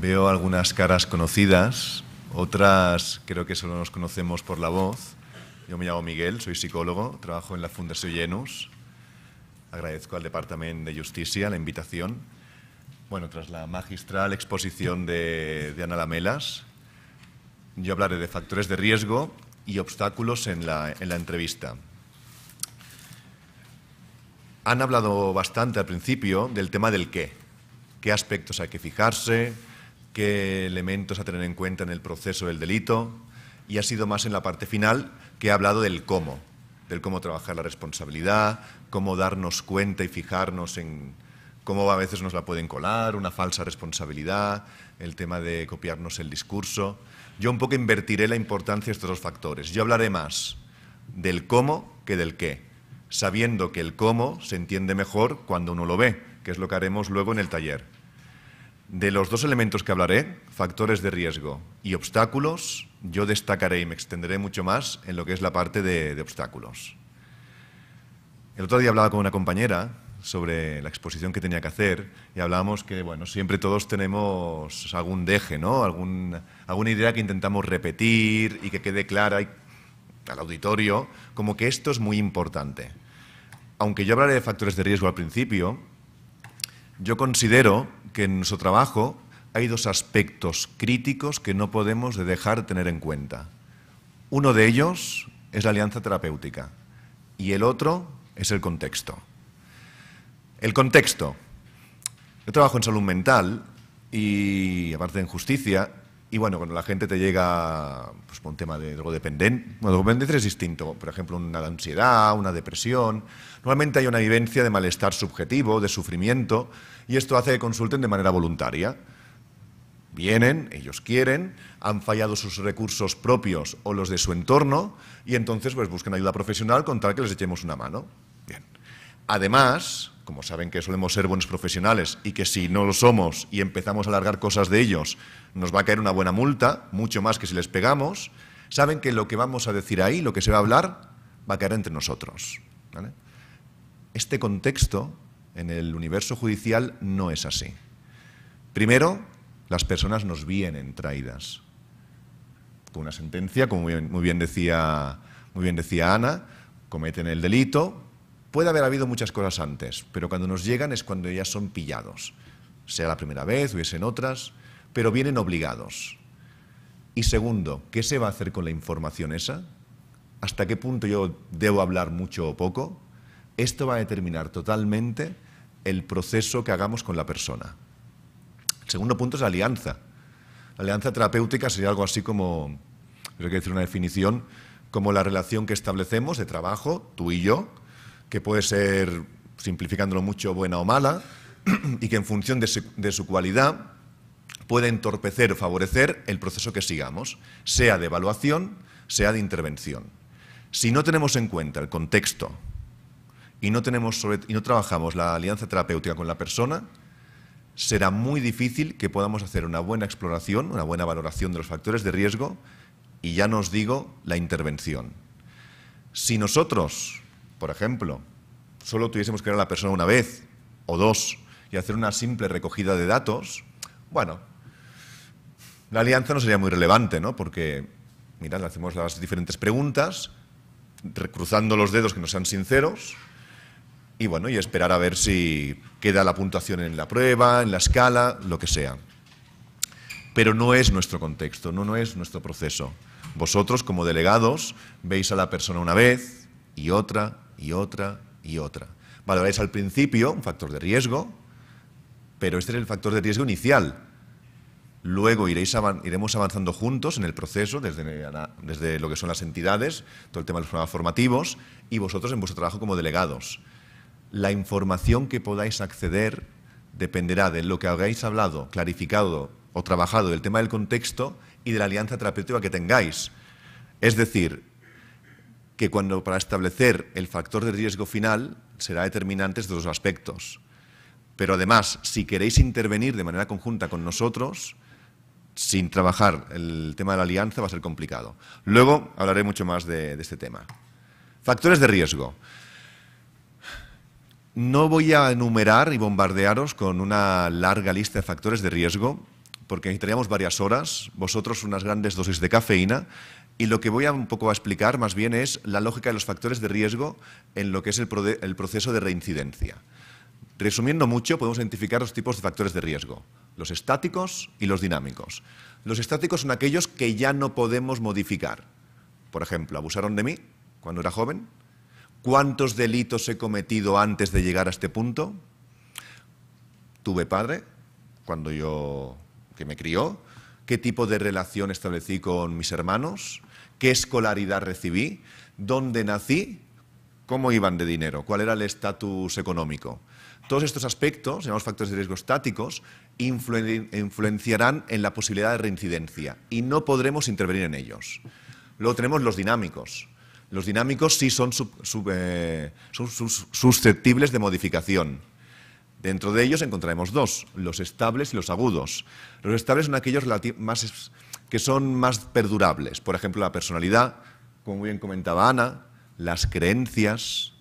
Veo algunas caras conocidas, otras creo que solo nos conocemos por la voz. Yo me llamo Miguel, soy psicólogo, trabajo en la Fundación Llenus. Agradezco al Departamento de Justicia la invitación. Bueno, tras la magistral exposición de, de Ana Lamelas, yo hablaré de factores de riesgo y obstáculos en la, en la entrevista. Han hablado bastante al principio del tema del qué, qué aspectos hay que fijarse, qué elementos a tener en cuenta en el proceso del delito y ha sido más en la parte final que ha hablado del cómo, del cómo trabajar la responsabilidad, cómo darnos cuenta y fijarnos en cómo a veces nos la pueden colar, una falsa responsabilidad, el tema de copiarnos el discurso. Yo un poco invertiré la importancia de estos dos factores. Yo hablaré más del cómo que del qué, sabiendo que el cómo se entiende mejor cuando uno lo ve, que es lo que haremos luego en el taller. De los dos elementos que hablaré, factores de riesgo y obstáculos, yo destacaré y me extenderé mucho más en lo que es la parte de, obstáculos. El otro día hablaba con una compañera sobre la exposición que tenía que hacer y hablábamos que, bueno, siempre todos tenemos algún deje, ¿no? alguna idea que intentamos repetir y que quede clara al auditorio, como que esto es muy importante. Aunque yo hablaré de factores de riesgo al principio, yo considero que en nuestro trabajo hay dos aspectos críticos que no podemos dejar de tener en cuenta. Uno de ellos es la alianza terapéutica y el otro es el contexto. El contexto. Yo trabajo en salud mental y, aparte en justicia, y bueno, cuando la gente te llega pues, por un tema de drogodependencia, bueno, drogodependencia es distinto, por ejemplo, una ansiedad, una depresión, normalmente hay una vivencia de malestar subjetivo, de sufrimiento, y esto hace que consulten de manera voluntaria. Vienen, ellos quieren, han fallado sus recursos propios o los de su entorno, y entonces pues, buscan ayuda profesional con tal que les echemos una mano. Bien. Además, como saben que solemos ser buenos profesionales y que si no lo somos y empezamos a largar cosas de ellos, nos va a caer una buena multa, mucho más que si les pegamos, saben que lo que vamos a decir ahí, lo que se va a hablar, va a caer entre nosotros. Este contexto en el universo judicial no es así. Primero, las personas nos vienen traídas. Con una sentencia, como muy bien, muy bien decía Ana, cometen el delito, Puede haber habido muchas cosas antes, pero cuando nos llegan es cuando ya son pillados. Sea la primera vez, hubiesen otras, pero vienen obligados. Y segundo, ¿qué se va a hacer con la información esa? ¿Hasta qué punto yo debo hablar mucho o poco? Esto va a determinar totalmente el proceso que hagamos con la persona. El segundo punto es la alianza. La alianza terapéutica sería algo así como, creo que decir una definición, como la relación que establecemos de trabajo, tú y yo, que puede ser, simplificándolo mucho, buena o mala, y que en función de su, cualidad puede entorpecer o favorecer el proceso que sigamos, sea de evaluación, sea de intervención. Si no tenemos en cuenta el contexto y no, tenemos y no trabajamos la alianza terapéutica con la persona, será muy difícil que podamos hacer una buena exploración, una buena valoración de los factores de riesgo y ya nos digo la intervención. Si nosotros por ejemplo, solo tuviésemos que ver a la persona una vez o dos y hacer una simple recogida de datos, bueno, la alianza no sería muy relevante, ¿no? Porque, mirad, le hacemos las diferentes preguntas, cruzando los dedos que no sean sinceros, y bueno, y esperar a ver si queda la puntuación en la prueba, en la escala, lo que sea. Pero no es nuestro contexto, no, no es nuestro proceso. Vosotros, como delegados, veis a la persona una vez y otra y otra y otra. Valoráis al principio un factor de riesgo, pero este es el factor de riesgo inicial. Luego iremos avanzando juntos en el proceso, desde, lo que son las entidades, todo el tema de los programas formativos, y vosotros en vuestro trabajo como delegados. La información que podáis acceder dependerá de lo que hagáis hablado, clarificado o trabajado del tema del contexto y de la alianza terapéutica que tengáis. Es decir, que cuando para establecer el factor de riesgo final será determinante estos dos aspectos. Pero además, si queréis intervenir de manera conjunta con nosotros, sin trabajar el tema de la alianza va a ser complicado. Luego hablaré mucho más de, este tema. Factores de riesgo. No voy a enumerar y bombardearos con una larga lista de factores de riesgo, porque necesitaríamos varias horas, vosotros unas grandes dosis de cafeína y lo que voy a un poco a explicar más bien es la lógica de los factores de riesgo en lo que es el, proceso de reincidencia. Resumiendo mucho, podemos identificar dos tipos de factores de riesgo, los estáticos y los dinámicos. Los estáticos son aquellos que ya no podemos modificar. Por ejemplo, abusaron de mí cuando era joven, cuántos delitos he cometido antes de llegar a este punto, tuve padre cuando yo que me crió, qué tipo de relación establecí con mis hermanos, qué escolaridad recibí, dónde nací, cómo iban de dinero, cuál era el estatus económico. Todos estos aspectos, llamados factores de riesgo estáticos, influenciarán en la posibilidad de reincidencia y no podremos intervenir en ellos. Luego tenemos los dinámicos. Los dinámicos sí son, eh, susceptibles de modificación. Dentro de ellos encontraremos dos, los estables y los agudos. Los estables son aquellos más que son más perdurables. Por ejemplo, la personalidad, como bien comentaba Ana, las creencias.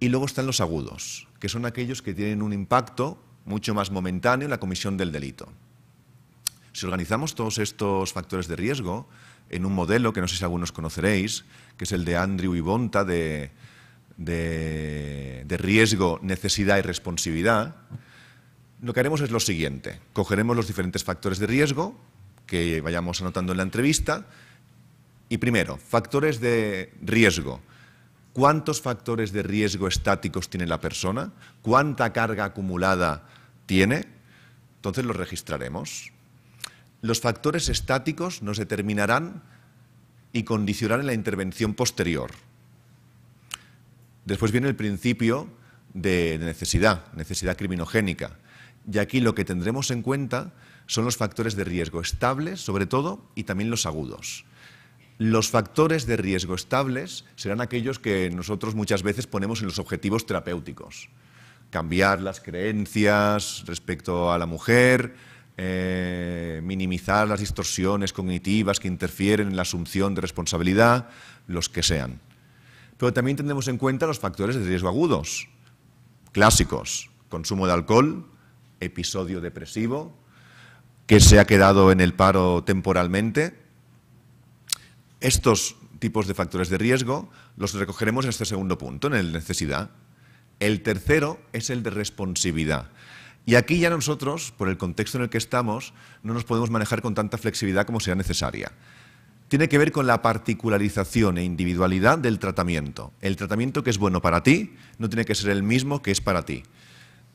Y luego están los agudos, que son aquellos que tienen un impacto mucho más momentáneo en la comisión del delito. Si organizamos todos estos factores de riesgo en un modelo que no sé si algunos conoceréis, que es el de Andrew y de, de, de riesgo, necesidad y responsividad, lo que haremos es lo siguiente. Cogeremos los diferentes factores de riesgo que vayamos anotando en la entrevista. Y primero, factores de riesgo. ¿Cuántos factores de riesgo estáticos tiene la persona? ¿Cuánta carga acumulada tiene? Entonces los registraremos. Los factores estáticos nos determinarán y condicionarán la intervención posterior. Después viene el principio de necesidad, necesidad criminogénica y aquí lo que tendremos en cuenta son los factores de riesgo estables, sobre todo, y también los agudos. Los factores de riesgo estables serán aquellos que nosotros muchas veces ponemos en los objetivos terapéuticos. Cambiar las creencias respecto a la mujer, eh, minimizar las distorsiones cognitivas que interfieren en la asunción de responsabilidad, los que sean. Pero también tendremos en cuenta los factores de riesgo agudos, clásicos, consumo de alcohol, episodio depresivo, que se ha quedado en el paro temporalmente. Estos tipos de factores de riesgo los recogeremos en este segundo punto, en el necesidad. El tercero es el de responsividad. Y aquí ya nosotros, por el contexto en el que estamos, no nos podemos manejar con tanta flexibilidad como sea necesaria. Tiene que ver con la particularización e individualidad del tratamiento. El tratamiento que es bueno para ti no tiene que ser el mismo que es para ti.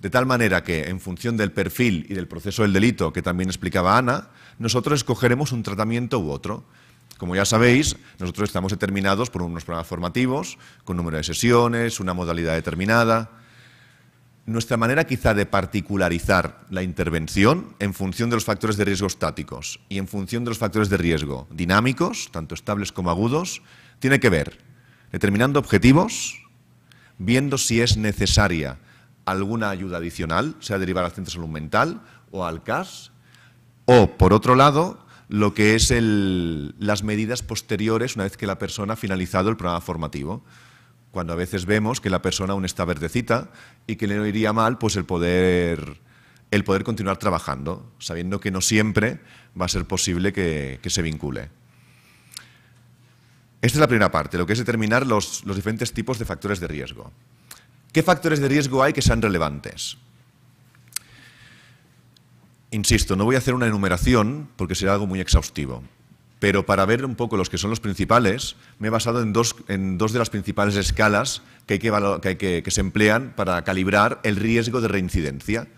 De tal manera que, en función del perfil y del proceso del delito, que también explicaba Ana, nosotros escogeremos un tratamiento u otro. Como ya sabéis, nosotros estamos determinados por unos programas formativos, con número de sesiones, una modalidad determinada. Nuestra manera quizá de particularizar la intervención en función de los factores de riesgo estáticos y en función de los factores de riesgo dinámicos, tanto estables como agudos, tiene que ver determinando objetivos, viendo si es necesaria alguna ayuda adicional, sea derivada al Centro de Salud Mental o al CAS, o, por otro lado, lo que es el, las medidas posteriores una vez que la persona ha finalizado el programa formativo. Cuando a veces vemos que la persona aún está verdecita y que le iría mal pues el poder, continuar trabajando, sabiendo que no siempre va a ser posible que, se vincule. Esta es la primera parte, lo que es determinar los diferentes tipos de factores de riesgo. ¿Qué factores de riesgo hay que sean relevantes? Insisto, no voy a hacer una enumeración porque será algo muy exhaustivo, pero para ver un poco los que son los principales, me he basado en dos, de las principales escalas que, que, que se emplean para calibrar el riesgo de reincidencia.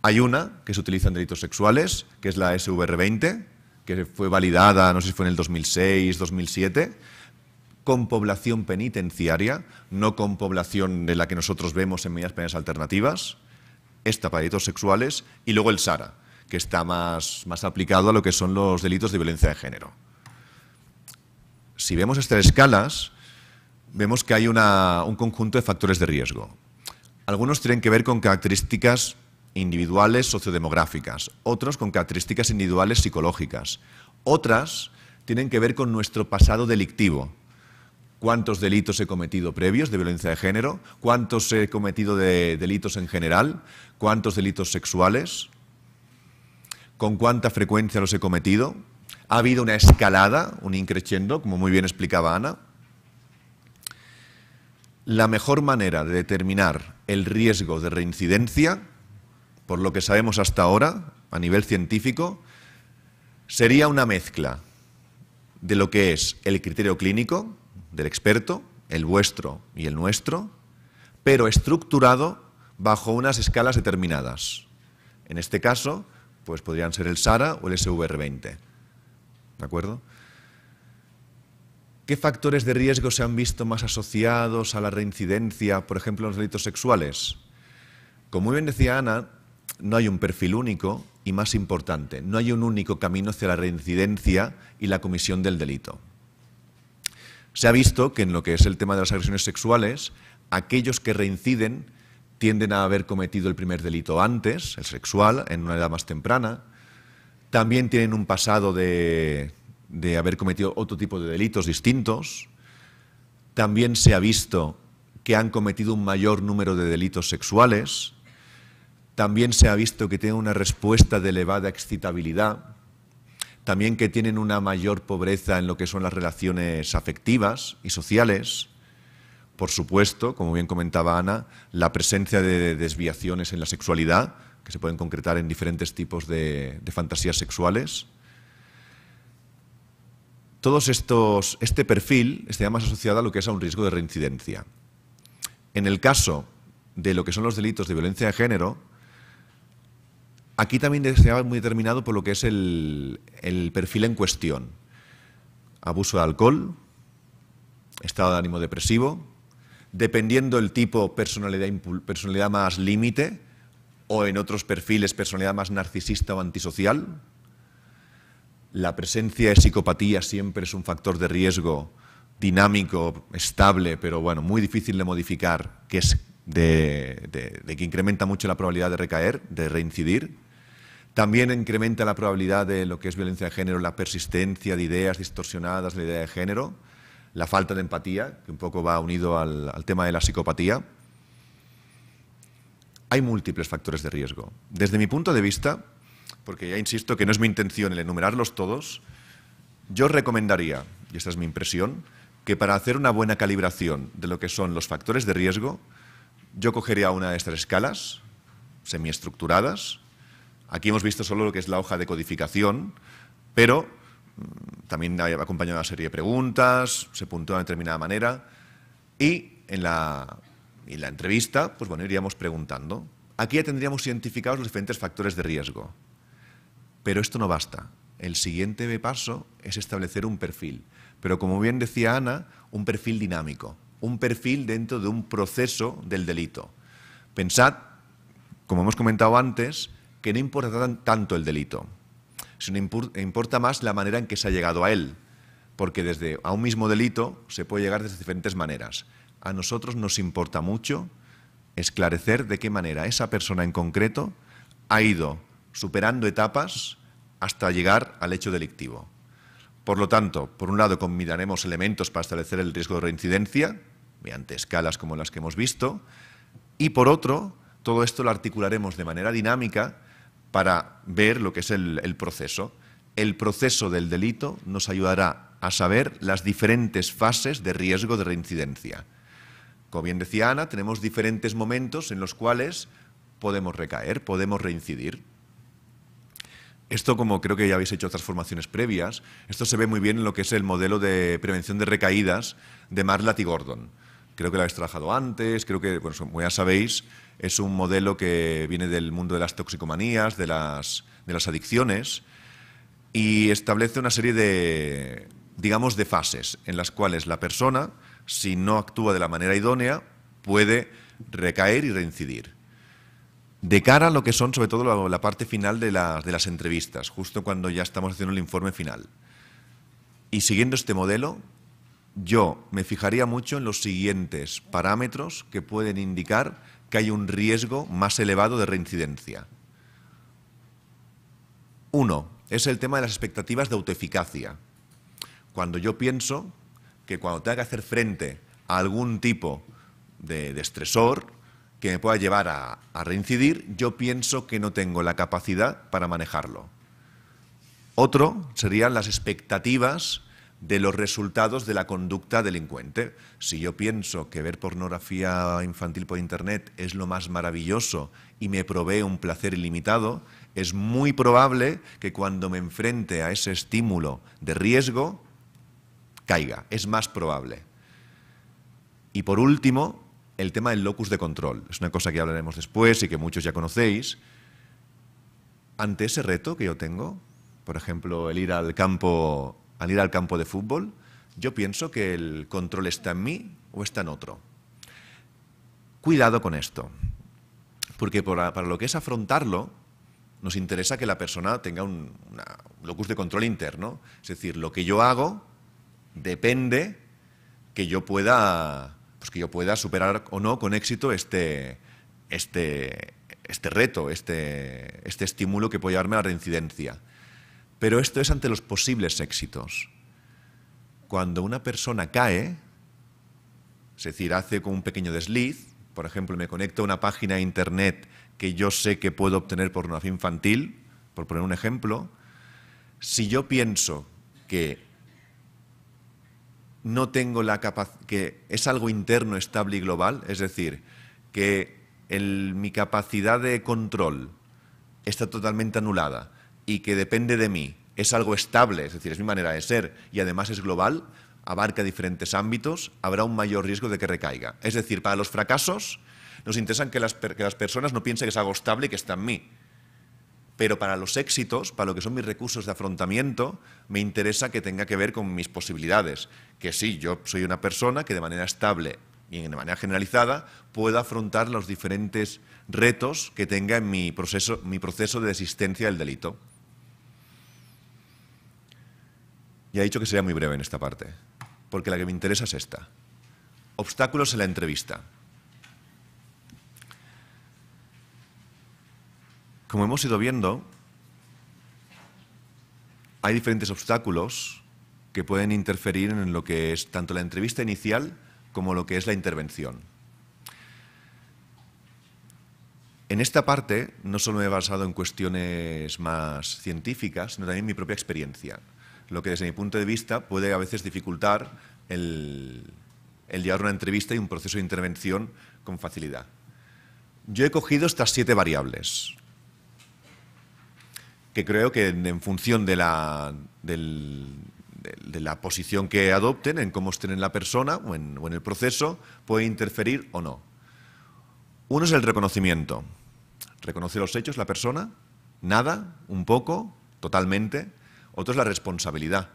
Hay una que se utiliza en delitos sexuales, que es la SVR20, que fue validada, no sé si fue en el 2006, 2007 con población penitenciaria, no con población de la que nosotros vemos en medidas penales alternativas, delitos sexuales y luego el SARA, que está más, aplicado a lo que son los delitos de violencia de género. Si vemos estas escalas, vemos que hay un conjunto de factores de riesgo. Algunos tienen que ver con características individuales sociodemográficas, otros con características individuales psicológicas, otras tienen que ver con nuestro pasado delictivo, cuántos delitos he cometido previos de violencia de género, cuántos he cometido de delitos en general, cuántos delitos sexuales, con cuánta frecuencia los he cometido. Ha habido una escalada, un increciendo, como muy bien explicaba Ana. La mejor manera de determinar el riesgo de reincidencia, por lo que sabemos hasta ahora a nivel científico, sería una mezcla de lo que es el criterio clínico, del experto, el vuestro y el nuestro, pero estructurado bajo unas escalas determinadas. En este caso, pues podrían ser el SARA o el SVR20. ¿De acuerdo? ¿Qué factores de riesgo se han visto más asociados a la reincidencia, por ejemplo, en los delitos sexuales? Como muy bien decía Ana, no hay un perfil único y más importante, no hay un único camino hacia la reincidencia y la comisión del delito. Se ha visto que en lo que es el tema de las agresiones sexuales, aquellos que reinciden tienden a haber cometido el primer delito antes, el sexual, en una edad más temprana. También tienen un pasado de, de haber cometido otro tipo de delitos distintos. También se ha visto que han cometido un mayor número de delitos sexuales. También se ha visto que tienen una respuesta de elevada excitabilidad, también que tienen una mayor pobreza en lo que son las relaciones afectivas y sociales. Por supuesto, como bien comentaba Ana, la presencia de desviaciones en la sexualidad, que se pueden concretar en diferentes tipos de, fantasías sexuales. Todos estos, este perfil está más asociado a lo que es a un riesgo de reincidencia. En el caso de lo que son los delitos de violencia de género, Aquí también se llama muy determinado por lo que es el, perfil en cuestión. Abuso de alcohol, estado de ánimo depresivo, dependiendo el tipo personalidad, personalidad más límite o en otros perfiles personalidad más narcisista o antisocial. La presencia de psicopatía siempre es un factor de riesgo dinámico, estable, pero bueno, muy difícil de modificar, que es de que incrementa mucho la probabilidad de recaer, de reincidir. También incrementa la probabilidad de lo que es violencia de género, la persistencia de ideas distorsionadas de la idea de género, la falta de empatía, que un poco va unido al, tema de la psicopatía. Hay múltiples factores de riesgo. Desde mi punto de vista, porque ya insisto que no es mi intención el enumerarlos todos, yo recomendaría, y esta es mi impresión, que para hacer una buena calibración de lo que son los factores de riesgo, yo cogería una de estas escalas semiestructuradas Aquí hemos visto solo lo que es la hoja de codificación, pero mm, también ha acompañado una serie de preguntas, se puntúa de determinada manera y en la, en la entrevista, pues bueno, iríamos preguntando. Aquí ya tendríamos identificados los diferentes factores de riesgo, pero esto no basta. El siguiente paso es establecer un perfil, pero como bien decía Ana, un perfil dinámico, un perfil dentro de un proceso del delito. Pensad, como hemos comentado antes, que no importa tanto el delito, sino importa más la manera en que se ha llegado a él, porque desde a un mismo delito se puede llegar desde diferentes maneras. A nosotros nos importa mucho esclarecer de qué manera esa persona en concreto ha ido superando etapas hasta llegar al hecho delictivo. Por lo tanto, por un lado, combinaremos elementos para establecer el riesgo de reincidencia, mediante escalas como las que hemos visto, y por otro, todo esto lo articularemos de manera dinámica para ver lo que es el, proceso. El proceso del delito nos ayudará a saber las diferentes fases de riesgo de reincidencia. Como bien decía Ana, tenemos diferentes momentos en los cuales podemos recaer, podemos reincidir. Esto, como creo que ya habéis hecho otras formaciones previas, esto se ve muy bien en lo que es el modelo de prevención de recaídas de Marlatt y Gordon. Creo que lo habéis trabajado antes, creo que, bueno, ya sabéis, es un modelo que viene del mundo de las toxicomanías, de las, adicciones, y establece una serie de, digamos, de fases en las cuales la persona, si no actúa de la manera idónea, puede recaer y reincidir. De cara a lo que son, sobre todo, la, parte final de las entrevistas, justo cuando ya estamos haciendo el informe final. Y siguiendo este modelo, yo me fijaría mucho en los siguientes parámetros que pueden indicar que hay un riesgo más elevado de reincidencia. Uno, es el tema de las expectativas de autoeficacia. Cuando yo pienso que cuando tenga que hacer frente a algún tipo de, estresor que me pueda llevar a, a reincidir, yo pienso que no tengo la capacidad para manejarlo. Otro serían las expectativas de los resultados de la conducta delincuente. Si yo pienso que ver pornografía infantil por Internet es lo más maravilloso y me provee un placer ilimitado, es muy probable que cuando me enfrente a ese estímulo de riesgo, caiga. Es más probable. Y por último, el tema del locus de control. Es una cosa que hablaremos después y que muchos ya conocéis. Ante ese reto que yo tengo, por ejemplo, el ir al campo al ir al campo de fútbol, yo pienso que el control está en mí o está en otro. Cuidado con esto, porque para, lo que es afrontarlo, nos interesa que la persona tenga un, locus de control interno. Es decir, lo que yo hago depende que yo pueda, pues que yo pueda superar o no con éxito este, este, este reto, este, este estímulo que puede llevarme a la reincidencia. Pero esto es ante los posibles éxitos. Cuando una persona cae, es decir, hace con un pequeño desliz, por ejemplo, me conecto a una página de internet que yo sé que puedo obtener por pornografía infantil, por poner un ejemplo, si yo pienso que no tengo la que es algo interno, estable y global, es decir, que mi capacidad de control está totalmente anulada, y que depende de mí, es algo estable, es decir, es mi manera de ser y además es global, abarca diferentes ámbitos, habrá un mayor riesgo de que recaiga. Es decir, para los fracasos nos interesan que las, personas no piensen que es algo estable y que está en mí. Pero para los éxitos, para lo que son mis recursos de afrontamiento, me interesa que tenga que ver con mis posibilidades. Que sí, yo soy una persona que de manera estable y de manera generalizada pueda afrontar los diferentes retos que tenga en mi proceso, mi proceso de existencia del delito. Y ha dicho que sería muy breve en esta parte, porque la que me interesa es esta. Obstáculos en la entrevista. Como hemos ido viendo, hay diferentes obstáculos que pueden interferir en lo que es tanto la entrevista inicial como lo que es la intervención. En esta parte no solo me he basado en cuestiones más científicas, sino también en mi propia experiencia lo que desde mi punto de vista puede a veces dificultar el, llevar una entrevista y un proceso de intervención con facilidad. Yo he cogido estas siete variables, que creo que en, función de la, posición que adopten, en cómo estén en la persona o en el proceso, puede interferir o no. Uno es el reconocimiento. Reconoce los hechos, la persona, nada, un poco, totalmente. Otro es la responsabilidad.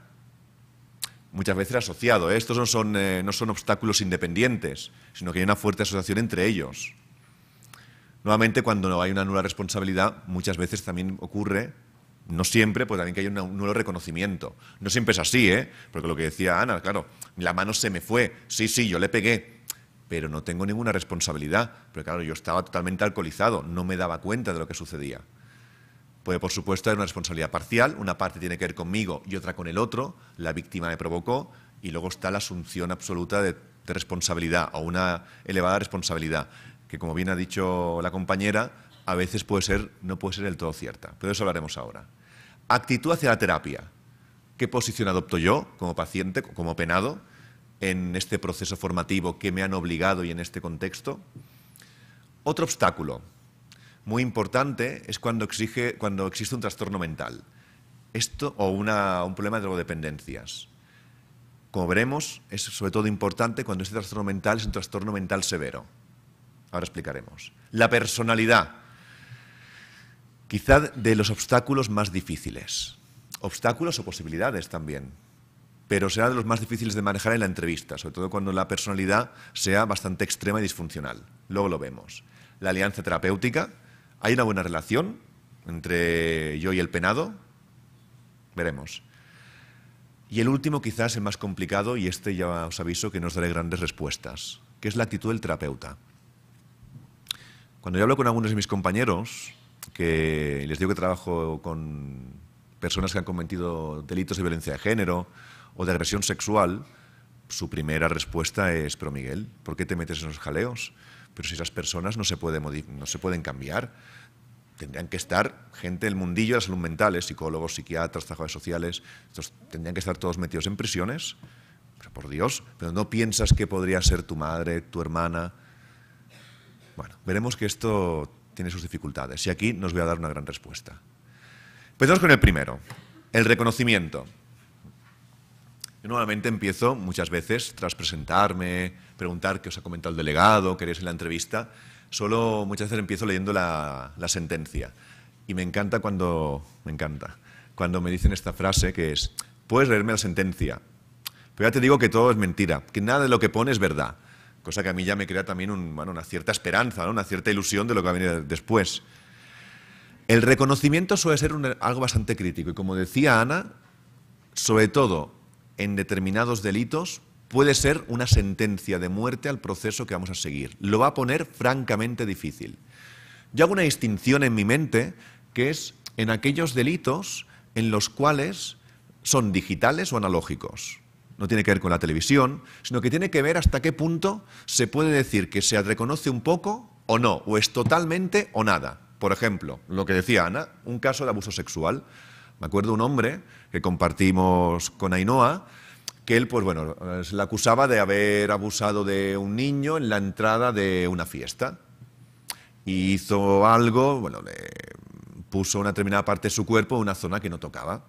Muchas veces asociado. ¿eh? Estos no son, eh, no son obstáculos independientes, sino que hay una fuerte asociación entre ellos. Nuevamente, cuando hay una nueva responsabilidad, muchas veces también ocurre, no siempre, pues también que hay un nuevo reconocimiento. No siempre es así, ¿eh? Porque lo que decía Ana, claro, la mano se me fue, sí, sí, yo le pegué, pero no tengo ninguna responsabilidad. porque claro, yo estaba totalmente alcoholizado, no me daba cuenta de lo que sucedía. Puede, por supuesto, haber una responsabilidad parcial. Una parte tiene que ver conmigo y otra con el otro. La víctima me provocó. Y luego está la asunción absoluta de, responsabilidad o una elevada responsabilidad, que, como bien ha dicho la compañera, a veces puede ser, no puede ser del todo cierta. Pero eso hablaremos ahora. Actitud hacia la terapia. ¿Qué posición adopto yo como paciente, como penado, en este proceso formativo que me han obligado y en este contexto? Otro obstáculo, muy importante es cuando, exige, cuando existe un trastorno mental esto o un problema de dependencias Como veremos, es sobre todo importante cuando este trastorno mental es un trastorno mental severo. Ahora explicaremos. La personalidad, quizá de los obstáculos más difíciles. Obstáculos o posibilidades también, pero será de los más difíciles de manejar en la entrevista, sobre todo cuando la personalidad sea bastante extrema y disfuncional. Luego lo vemos. La alianza terapéutica, ¿Hay una buena relación entre yo y el penado? Veremos. Y el último quizás el más complicado, y este ya os aviso que no os daré grandes respuestas, que es la actitud del terapeuta. Cuando yo hablo con algunos de mis compañeros, que les digo que trabajo con personas que han cometido delitos de violencia de género o de agresión sexual, su primera respuesta es, pero Miguel, ¿por qué te metes en los jaleos? Pero si esas personas no se, no se pueden cambiar, tendrían que estar gente del mundillo de la salud mental, ¿eh? psicólogos, psiquiatras, trabajadores sociales, estos, tendrían que estar todos metidos en prisiones. por Dios, pero no piensas que podría ser tu madre, tu hermana. Bueno, veremos que esto tiene sus dificultades y aquí nos voy a dar una gran respuesta. Empezamos con el primero, el reconocimiento. Yo normalmente empiezo muchas veces tras presentarme, preguntar qué os ha comentado el delegado, queréis en la entrevista. Solo muchas veces empiezo leyendo la, sentencia. Y me encanta cuando me encanta cuando me dicen esta frase que es, puedes leerme la sentencia, pero ya te digo que todo es mentira, que nada de lo que pone es verdad, cosa que a mí ya me crea también una cierta esperanza, una cierta ilusión de lo que va a venir después. El reconocimiento suele ser algo bastante crítico y como decía Ana, sobre todo en determinados delitos puede ser una sentencia de muerte al proceso que vamos a seguir. Lo va a poner francamente difícil. Yo hago una distinción en mi mente que es en aquellos delitos en los cuales son digitales o analógicos. No tiene que ver con la televisión, sino que tiene que ver hasta qué punto se puede decir que se reconoce un poco o no, o es totalmente o nada. Por ejemplo, lo que decía Ana, un caso de abuso sexual. Me acuerdo un hombre que compartimos con Ainhoa, que él, pues bueno, eh, le acusaba de haber abusado de un niño en la entrada de una fiesta. Y hizo algo, bueno, le puso una determinada parte de su cuerpo en una zona que no tocaba.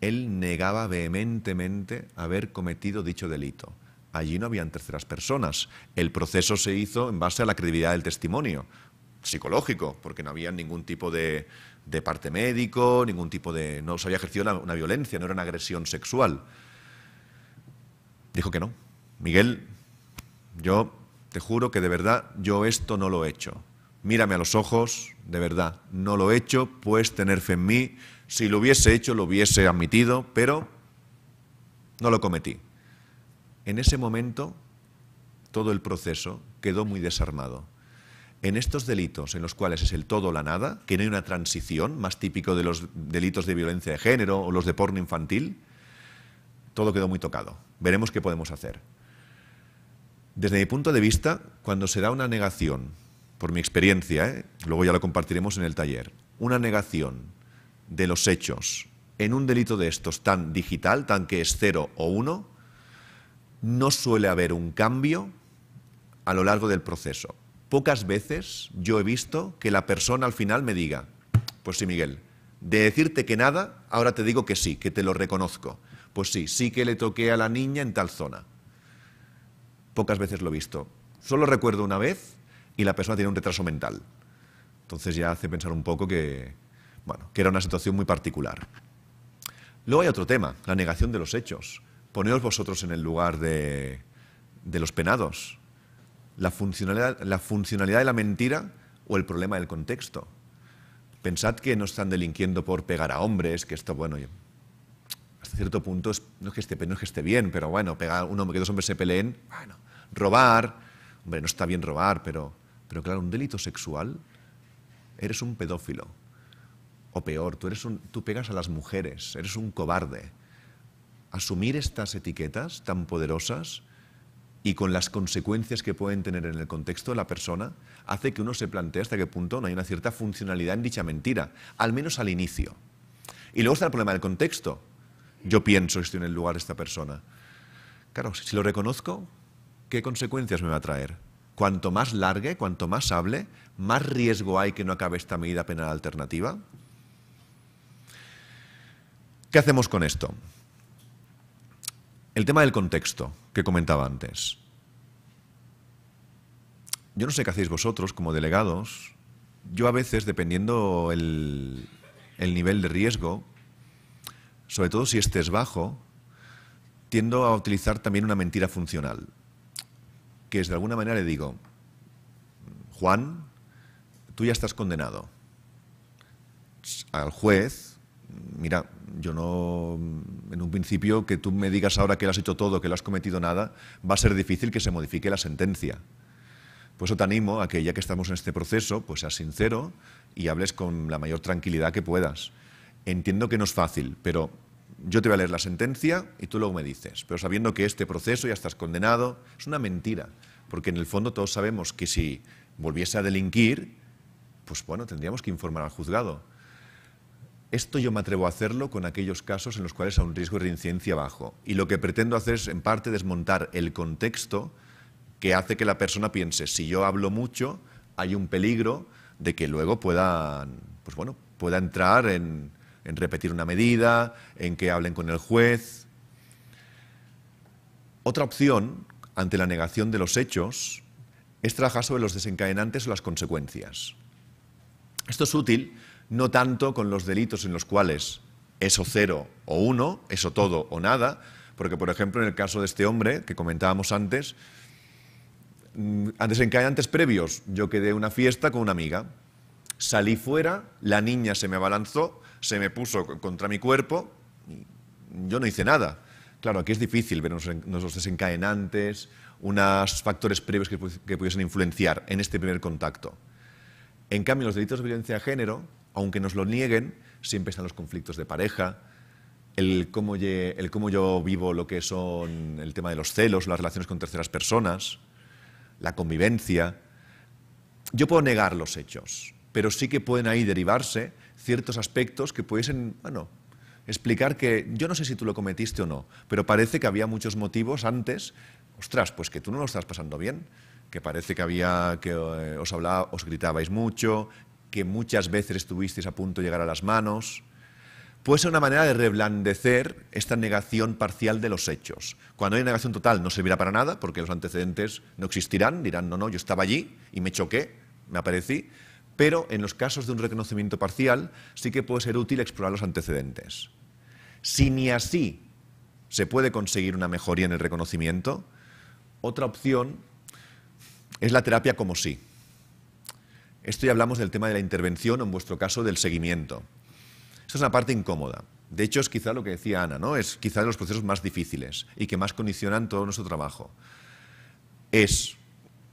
Él negaba vehementemente haber cometido dicho delito. Allí no habían terceras personas. El proceso se hizo en base a la credibilidad del testimonio psicológico, porque no había ningún tipo de, de parte médico, ningún tipo de... No se había ejercido una, violencia, no era una agresión sexual. Dijo que no. Miguel, yo te juro que de verdad yo esto no lo he hecho. Mírame a los ojos, de verdad, no lo he hecho, puedes tener fe en mí. Si lo hubiese hecho, lo hubiese admitido, pero no lo cometí. En ese momento, todo el proceso quedó muy desarmado. En estos delitos en los cuales es el todo o la nada, que no hay una transición, más típico de los delitos de violencia de género o los de porno infantil, todo quedó muy tocado. Veremos qué podemos hacer. Desde mi punto de vista, cuando se da una negación, por mi experiencia, ¿eh? luego ya lo compartiremos en el taller, una negación de los hechos en un delito de estos tan digital, tan que es cero o uno, no suele haber un cambio a lo largo del proceso. Pocas veces yo he visto que la persona al final me diga, pues sí, Miguel, de decirte que nada, ahora te digo que sí, que te lo reconozco. Pues sí, sí que le toqué a la niña en tal zona. Pocas veces lo he visto. Solo recuerdo una vez y la persona tiene un retraso mental. Entonces ya hace pensar un poco que, bueno, que era una situación muy particular. Luego hay otro tema, la negación de los hechos. Poneos vosotros en el lugar de, de los penados la funcionalidad, de la mentira o el problema del contexto. Pensad que no están delinquiendo por pegar a hombres, que esto, bueno, hasta cierto punto es, no, es que esté, no que esté bien, pero bueno, pegar un hombre que dos hombres se peleen, bueno, robar, hombre, no está bien robar, pero, pero claro, un delito sexual, eres un pedófilo. O peor, tú, eres un, tú pegas a las mujeres, eres un cobarde. Asumir estas etiquetas tan poderosas y con las consecuencias que pueden tener en el contexto de la persona, hace que uno se plantee hasta qué punto no hay una cierta funcionalidad en dicha mentira, al menos al inicio. Y luego está el problema del contexto. Yo pienso que estoy en el lugar de esta persona. Claro, si lo reconozco, ¿qué consecuencias me va a traer? Cuanto más largue, cuanto más hable, más riesgo hay que no acabe esta medida penal alternativa. ¿Qué hacemos con esto? El tema del contexto que comentaba antes. Yo no sé qué hacéis vosotros como delegados. Yo a veces, dependiendo el, nivel de riesgo, sobre todo si este es bajo, tiendo a utilizar también una mentira funcional, que es de alguna manera le digo, Juan, tú ya estás condenado. Al juez mira, yo no, en un principio, que tú me digas ahora que lo has hecho todo, que lo has cometido nada, va a ser difícil que se modifique la sentencia. Por eso te animo a que ya que estamos en este proceso, pues seas sincero y hables con la mayor tranquilidad que puedas. Entiendo que no es fácil, pero yo te voy a leer la sentencia y tú luego me dices, pero sabiendo que este proceso ya estás condenado, es una mentira, porque en el fondo todos sabemos que si volviese a delinquir, pues bueno, tendríamos que informar al juzgado esto yo me atrevo a hacerlo con aquellos casos en los cuales hay un riesgo de reincidencia bajo. Y lo que pretendo hacer es, en parte, desmontar el contexto que hace que la persona piense, si yo hablo mucho, hay un peligro de que luego pues pueda entrar en, en repetir una medida, en que hablen con el juez. Otra opción, ante la negación de los hechos, es trabajar sobre los desencadenantes o las consecuencias. Esto es útil no tanto con los delitos en los cuales eso cero o uno, eso todo o nada, porque por ejemplo en el caso de este hombre que comentábamos antes, mm, antes antes previos, yo quedé una fiesta con una amiga, salí fuera, la niña se me abalanzó, se me puso contra mi cuerpo, yo no hice nada. Claro, aquí es difícil ver unos desencadenantes, unos factores previos que, que pudiesen influenciar en este primer contacto. En cambio, los delitos de violencia de género, aunque nos lo nieguen, siempre están los conflictos de pareja, el cómo, yo vivo lo que son el tema de los celos, las relaciones con terceras personas, la convivencia. Yo puedo negar los hechos, pero sí que pueden ahí derivarse ciertos aspectos que pudiesen, bueno, explicar que yo no sé si tú lo cometiste o no, pero parece que había muchos motivos antes, ostras, pues que tú no lo estás pasando bien, que parece que había que eh, os hablaba, os gritabais mucho, que muchas veces estuvisteis a punto de llegar a las manos, puede ser una manera de reblandecer esta negación parcial de los hechos. Cuando hay negación total no servirá para nada porque los antecedentes no existirán, dirán, no, no, yo estaba allí y me choqué, me aparecí, pero en los casos de un reconocimiento parcial sí que puede ser útil explorar los antecedentes. Si ni así se puede conseguir una mejoría en el reconocimiento, otra opción es la terapia como sí. Esto ya hablamos del tema de la intervención o en vuestro caso del seguimiento. Esa es una parte incómoda. De hecho, es quizá lo que decía Ana, ¿no? Es quizá de los procesos más difíciles y que más condicionan todo nuestro trabajo. Es,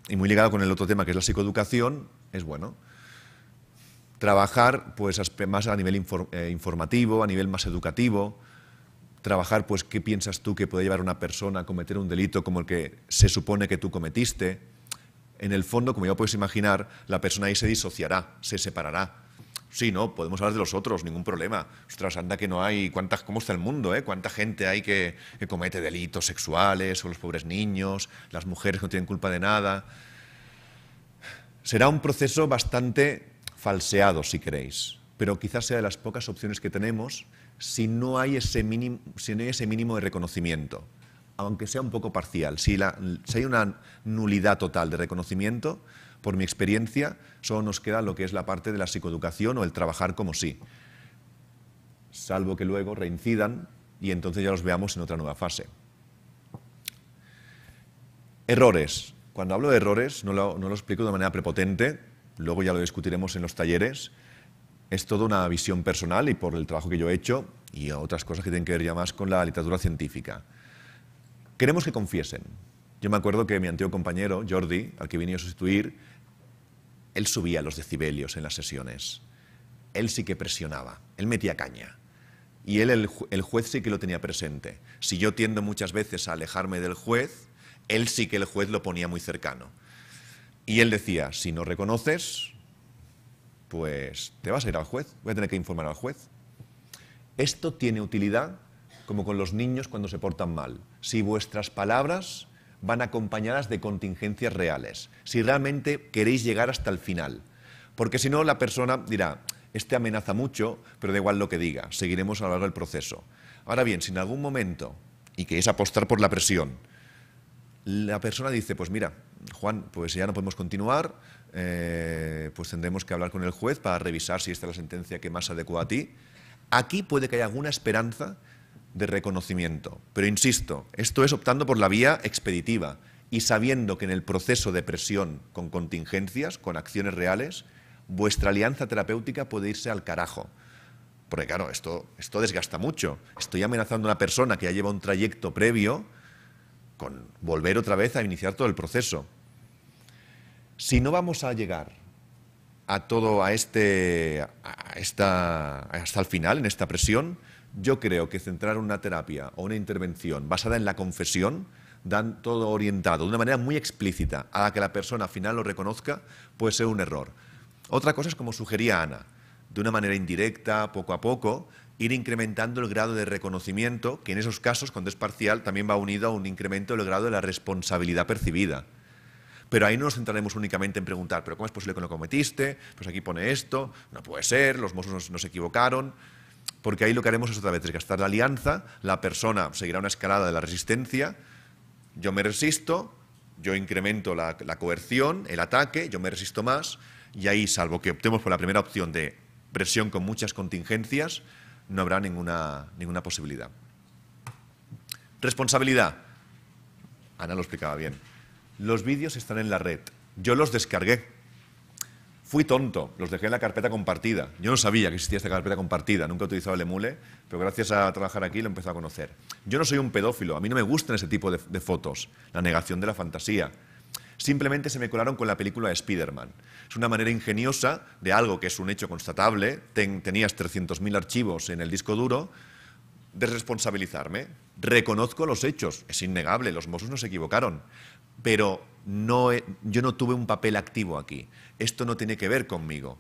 y muy ligado con el otro tema que es la psicoeducación, es bueno. Trabajar pues, más a nivel eh, informativo, a nivel más educativo. Trabajar, pues, qué piensas tú que puede llevar a una persona a cometer un delito como el que se supone que tú cometiste en el fondo, como ya podéis imaginar, la persona ahí se disociará, se separará. Sí, no, podemos hablar de los otros, ningún problema. Ostras, anda que no hay, cuántas, ¿cómo está el mundo? Eh? ¿Cuánta gente hay que, comete delitos sexuales, o los pobres niños, las mujeres que no tienen culpa de nada? Será un proceso bastante falseado, si queréis, pero quizás sea de las pocas opciones que tenemos si no hay ese mínimo, si no hay ese mínimo de reconocimiento aunque sea un poco parcial. Si, hay una nulidad total de reconocimiento, por mi experiencia, solo nos queda lo que es la parte de la psicoeducación o el trabajar como sí, salvo que luego reincidan y entonces ya los veamos en otra nueva fase. Errores. Cuando hablo de errores, no lo, no lo explico de manera prepotente, luego ya lo discutiremos en los talleres. Es toda una visión personal y por el trabajo que yo he hecho y otras cosas que tienen que ver ya más con la literatura científica. Queremos que confiesen. Yo me acuerdo que mi antiguo compañero, Jordi, al que vine a sustituir, él subía los decibelios en las sesiones. Él sí que presionaba, él metía caña. Y él, el juez, sí que lo tenía presente. Si yo tiendo muchas veces a alejarme del juez, él sí que el juez lo ponía muy cercano. Y él decía, si no reconoces, pues te vas a ir al juez, voy a tener que informar al juez. Esto tiene utilidad como con los niños cuando se portan mal. Si vuestras palabras van acompañadas de contingencias reales, si realmente queréis llegar hasta el final. Porque si no, la persona dirá, este amenaza mucho, pero da igual lo que diga, seguiremos a lo largo del proceso. Ahora bien, si en algún momento, y queréis apostar por la presión, la persona dice, pues mira, Juan, pues ya no podemos continuar, eh, pues tendremos que hablar con el juez para revisar si esta es la sentencia que más adecua a ti. Aquí puede que haya alguna esperanza de reconocimiento. Pero insisto, esto es optando por la vía expeditiva y sabiendo que en el proceso de presión con contingencias, con acciones reales, vuestra alianza terapéutica puede irse al carajo. Porque claro, esto, esto desgasta mucho. Estoy amenazando a una persona que ya lleva un trayecto previo con volver otra vez a iniciar todo el proceso. Si no vamos a llegar a todo a este hasta el final en esta presión, yo creo que centrar una terapia o una intervención basada en la confesión, dan todo orientado de una manera muy explícita a la que la persona al final lo reconozca, puede ser un error. Otra cosa es como sugería Ana, de una manera indirecta, poco a poco, ir incrementando el grado de reconocimiento, que en esos casos, cuando es parcial, también va unido a un incremento del grado de la responsabilidad percibida. Pero ahí no nos centraremos únicamente en preguntar, ¿pero cómo es posible que lo cometiste? Pues aquí pone esto, no puede ser, los mozos nos equivocaron porque ahí lo que haremos es otra vez desgastar la alianza, la persona seguirá una escalada de la resistencia, yo me resisto, yo incremento la, coerción, el ataque, yo me resisto más, y ahí, salvo que optemos por la primera opción de presión con muchas contingencias, no habrá ninguna, ninguna posibilidad. Responsabilidad. Ana lo explicaba bien. Los vídeos están en la red. Yo los descargué. Fui tonto, los dejé en la carpeta compartida. Yo no sabía que existía esta carpeta compartida, nunca he utilizado el emule, pero gracias a trabajar aquí lo he a conocer. Yo no soy un pedófilo, a mí no me gustan ese tipo de, fotos, la negación de la fantasía. Simplemente se me colaron con la película de Spider-Man. Es una manera ingeniosa de algo que es un hecho constatable, tenías 300.000 archivos en el disco duro, de responsabilizarme. Reconozco los hechos, es innegable, los Mossos no se equivocaron, pero no, yo no tuve un papel activo aquí esto no tiene que ver conmigo.